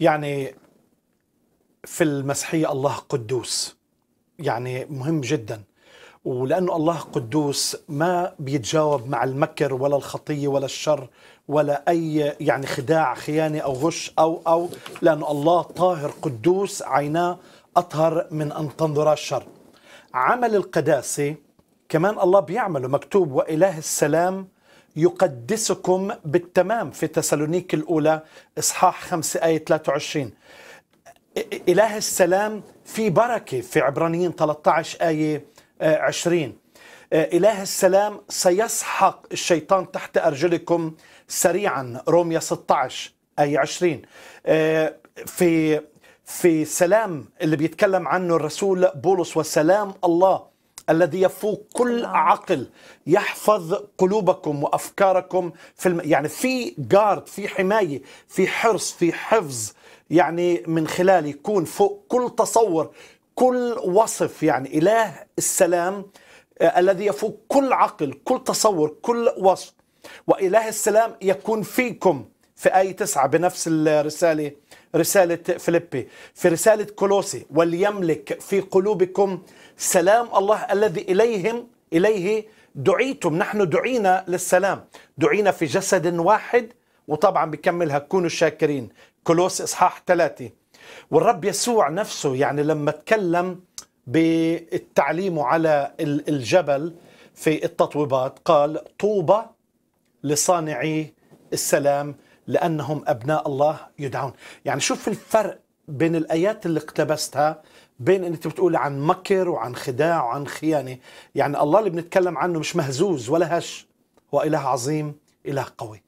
يعني في المسيحية الله قدوس يعني مهم جدا ولأنه الله قدوس ما بيتجاوب مع المكر ولا الخطية ولا الشر ولا أي يعني خداع خيانة أو غش أو أو لأنه الله طاهر قدوس عيناه أطهر من أن تنظر الشر عمل القداسة كمان الله بيعمله مكتوب وإله السلام يقدسكم بالتمام في تسالونيك الأولى إصحاح 5 آية 23 إله السلام في بركة في عبرانيين 13 آية 20 آه، آه، إله السلام سيسحق الشيطان تحت أرجلكم سريعا روميا 16 آية 20 آه، في في سلام اللي بيتكلم عنه الرسول بولس وسلام الله الذي يفوق كل عقل يحفظ قلوبكم وافكاركم في الم... يعني في جارد في حمايه في حرص في حفظ يعني من خلال يكون فوق كل تصور كل وصف يعني اله السلام آه، الذي يفوق كل عقل كل تصور كل وصف واله السلام يكون فيكم في آية 9 بنفس الرسالة رسالة فليبي في رسالة كولوسي وليملك في قلوبكم سلام الله الذي إليهم إليه دعيتم نحن دعينا للسلام دعينا في جسد واحد وطبعا بكملها كونوا شاكرين كولوس إصحاح ثلاثة والرب يسوع نفسه يعني لما تكلم بالتعليم على الجبل في التطويبات قال طوبى لصانعي السلام لأنهم أبناء الله يدعون يعني شوف الفرق بين الآيات اللي اقتبستها بين أنت بتقول عن مكر وعن خداع وعن خيانة يعني الله اللي بنتكلم عنه مش مهزوز ولا هش هو إله عظيم إله قوي